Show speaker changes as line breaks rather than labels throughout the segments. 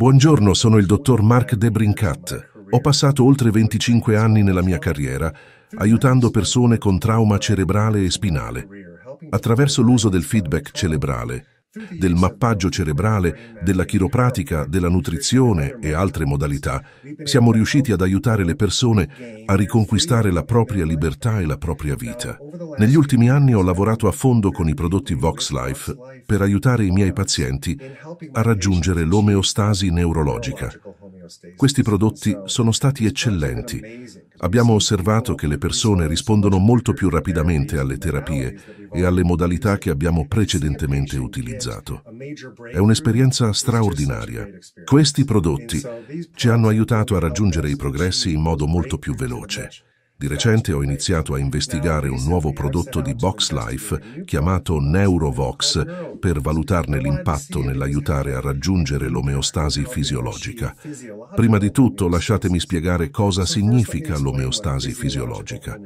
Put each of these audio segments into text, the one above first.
Buongiorno, sono il dottor Mark Debrincat. Ho passato oltre 25 anni nella mia carriera aiutando persone con trauma cerebrale e spinale. Attraverso l'uso del feedback cerebrale, del mappaggio cerebrale, della chiropratica, della nutrizione e altre modalità, siamo riusciti ad aiutare le persone a riconquistare la propria libertà e la propria vita. Negli ultimi anni ho lavorato a fondo con i prodotti VoxLife per aiutare i miei pazienti a raggiungere l'omeostasi neurologica. Questi prodotti sono stati eccellenti Abbiamo osservato che le persone rispondono molto più rapidamente alle terapie e alle modalità che abbiamo precedentemente utilizzato. È un'esperienza straordinaria. Questi prodotti ci hanno aiutato a raggiungere i progressi in modo molto più veloce. Di recente ho iniziato a investigare un nuovo prodotto di Box Life chiamato Neurovox per valutarne l'impatto nell'aiutare a raggiungere l'omeostasi fisiologica. Prima di tutto lasciatemi spiegare cosa significa l'omeostasi fisiologica.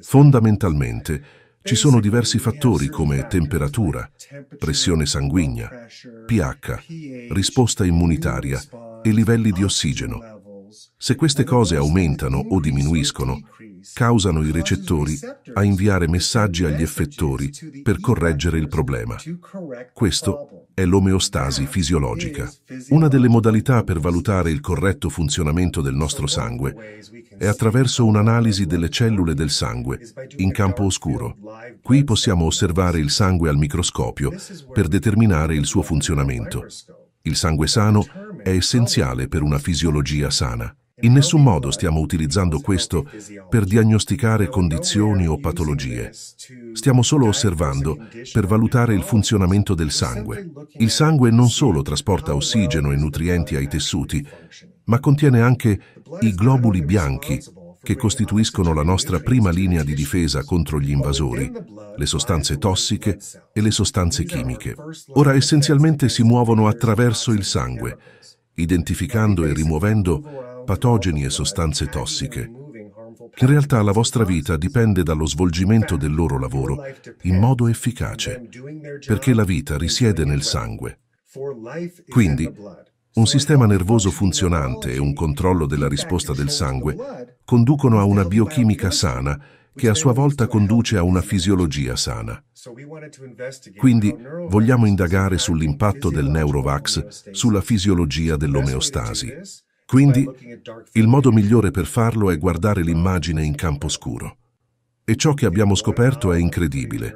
Fondamentalmente ci sono diversi fattori come temperatura, pressione sanguigna, pH, risposta immunitaria e livelli di ossigeno. Se queste cose aumentano o diminuiscono, causano i recettori a inviare messaggi agli effettori per correggere il problema. Questo è l'omeostasi fisiologica. Una delle modalità per valutare il corretto funzionamento del nostro sangue è attraverso un'analisi delle cellule del sangue in campo oscuro. Qui possiamo osservare il sangue al microscopio per determinare il suo funzionamento. Il sangue sano è essenziale per una fisiologia sana. In nessun modo stiamo utilizzando questo per diagnosticare condizioni o patologie. Stiamo solo osservando per valutare il funzionamento del sangue. Il sangue non solo trasporta ossigeno e nutrienti ai tessuti, ma contiene anche i globuli bianchi che costituiscono la nostra prima linea di difesa contro gli invasori, le sostanze tossiche e le sostanze chimiche. Ora essenzialmente si muovono attraverso il sangue, identificando e rimuovendo patogeni e sostanze tossiche. In realtà la vostra vita dipende dallo svolgimento del loro lavoro in modo efficace, perché la vita risiede nel sangue. Quindi, un sistema nervoso funzionante e un controllo della risposta del sangue conducono a una biochimica sana che a sua volta conduce a una fisiologia sana. Quindi vogliamo indagare sull'impatto del neurovax sulla fisiologia dell'omeostasi. Quindi il modo migliore per farlo è guardare l'immagine in campo scuro. E ciò che abbiamo scoperto è incredibile.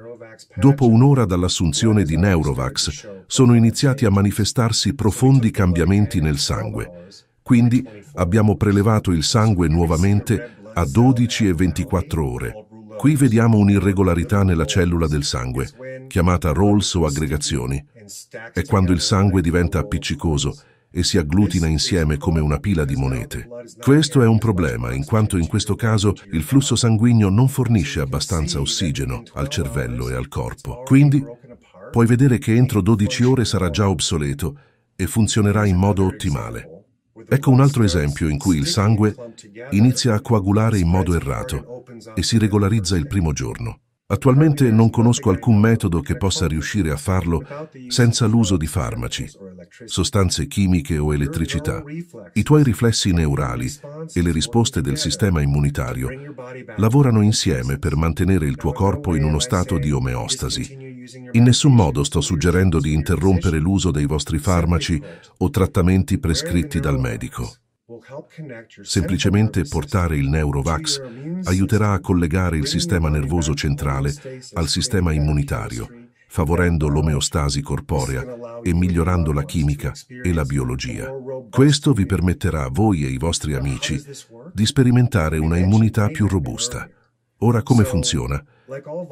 Dopo un'ora dall'assunzione di Neurovax sono iniziati a manifestarsi profondi cambiamenti nel sangue. Quindi abbiamo prelevato il sangue nuovamente a 12 e 24 ore. Qui vediamo un'irregolarità nella cellula del sangue, chiamata rolls o aggregazioni. È quando il sangue diventa appiccicoso e si agglutina insieme come una pila di monete. Questo è un problema, in quanto in questo caso il flusso sanguigno non fornisce abbastanza ossigeno al cervello e al corpo. Quindi puoi vedere che entro 12 ore sarà già obsoleto e funzionerà in modo ottimale. Ecco un altro esempio in cui il sangue inizia a coagulare in modo errato e si regolarizza il primo giorno. Attualmente non conosco alcun metodo che possa riuscire a farlo senza l'uso di farmaci, sostanze chimiche o elettricità. I tuoi riflessi neurali e le risposte del sistema immunitario lavorano insieme per mantenere il tuo corpo in uno stato di omeostasi. In nessun modo sto suggerendo di interrompere l'uso dei vostri farmaci o trattamenti prescritti dal medico. Semplicemente portare il Neurovax aiuterà a collegare il sistema nervoso centrale al sistema immunitario, favorendo l'omeostasi corporea e migliorando la chimica e la biologia. Questo vi permetterà voi e i vostri amici di sperimentare una immunità più robusta. Ora come funziona?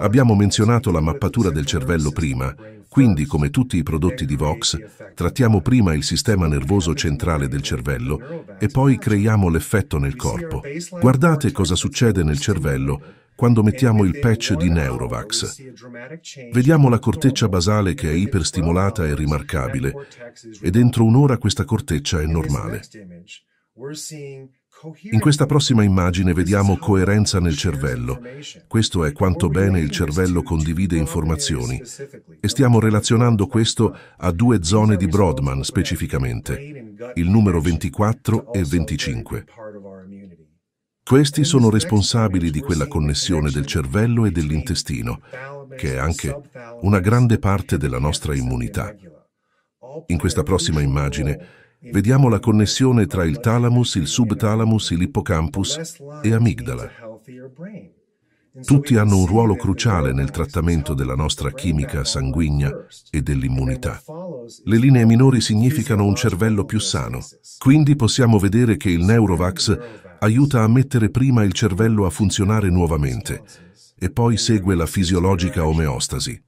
Abbiamo menzionato la mappatura del cervello prima quindi, come tutti i prodotti di Vox, trattiamo prima il sistema nervoso centrale del cervello e poi creiamo l'effetto nel corpo. Guardate cosa succede nel cervello quando mettiamo il patch di Neurovax. Vediamo la corteccia basale che è iperstimolata e rimarcabile e dentro un'ora questa corteccia è normale. In questa prossima immagine vediamo coerenza nel cervello. Questo è quanto bene il cervello condivide informazioni e stiamo relazionando questo a due zone di Brodman specificamente, il numero 24 e 25. Questi sono responsabili di quella connessione del cervello e dell'intestino, che è anche una grande parte della nostra immunità. In questa prossima immagine vediamo la connessione tra il thalamus, il subtalamus, l'ippocampus e amigdala. Tutti hanno un ruolo cruciale nel trattamento della nostra chimica sanguigna e dell'immunità. Le linee minori significano un cervello più sano, quindi possiamo vedere che il Neurovax aiuta a mettere prima il cervello a funzionare nuovamente e poi segue la fisiologica omeostasi.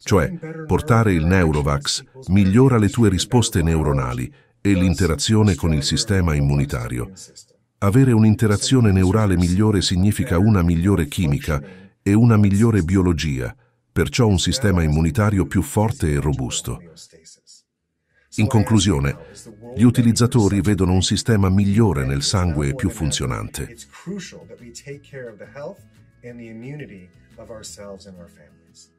Cioè, portare il Neurovax migliora le tue risposte neuronali e l'interazione con il sistema immunitario. Avere un'interazione neurale migliore significa una migliore chimica e una migliore biologia, perciò un sistema immunitario più forte e robusto. In conclusione, gli utilizzatori vedono un sistema migliore nel sangue e più funzionante. and the immunity of ourselves and our families.